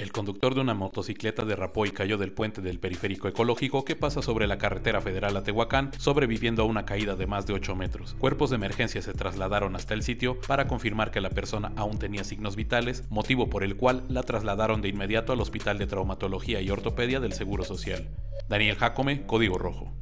El conductor de una motocicleta derrapó y cayó del puente del periférico ecológico que pasa sobre la carretera federal a Tehuacán, sobreviviendo a una caída de más de 8 metros. Cuerpos de emergencia se trasladaron hasta el sitio para confirmar que la persona aún tenía signos vitales, motivo por el cual la trasladaron de inmediato al Hospital de Traumatología y Ortopedia del Seguro Social. Daniel Jacome, Código Rojo.